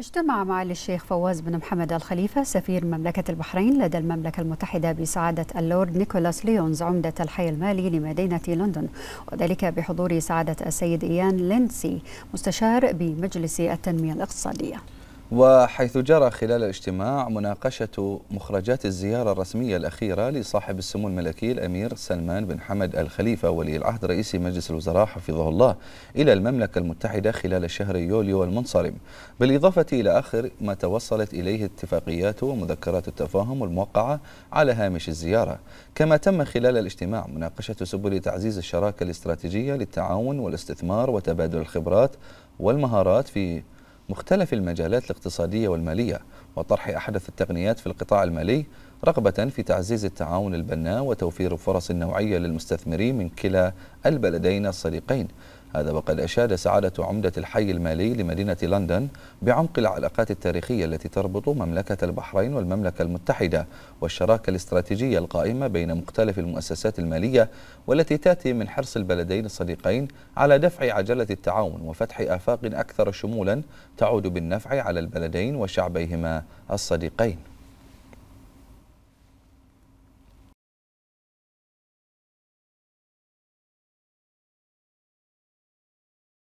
اجتمع معالي الشيخ فواز بن محمد الخليفة سفير مملكة البحرين لدى المملكة المتحدة بسعادة اللورد نيكولاس ليونز عمدة الحي المالي لمدينة لندن وذلك بحضور سعادة السيد إيان لينسي مستشار بمجلس التنمية الاقتصادية وحيث جرى خلال الاجتماع مناقشة مخرجات الزيارة الرسمية الأخيرة لصاحب السمو الملكي الأمير سلمان بن حمد الخليفة ولي العهد رئيس مجلس الوزراء حفظه الله إلى المملكة المتحدة خلال شهر يوليو المنصرم بالإضافة إلى آخر ما توصلت إليه اتفاقيات ومذكرات التفاهم الموقعة على هامش الزيارة كما تم خلال الاجتماع مناقشة سبل تعزيز الشراكة الاستراتيجية للتعاون والاستثمار وتبادل الخبرات والمهارات في مختلف المجالات الاقتصادية والمالية وطرح أحدث التقنيات في القطاع المالي رغبة في تعزيز التعاون البناء وتوفير فرص نوعية للمستثمرين من كلا البلدين الصديقين هذا وقد أشاد سعادة عمدة الحي المالي لمدينة لندن بعمق العلاقات التاريخية التي تربط مملكة البحرين والمملكة المتحدة والشراكة الاستراتيجية القائمة بين مختلف المؤسسات المالية والتي تأتي من حرص البلدين الصديقين على دفع عجلة التعاون وفتح آفاق أكثر شمولا تعود بالنفع على البلدين وشعبيهما الصديقين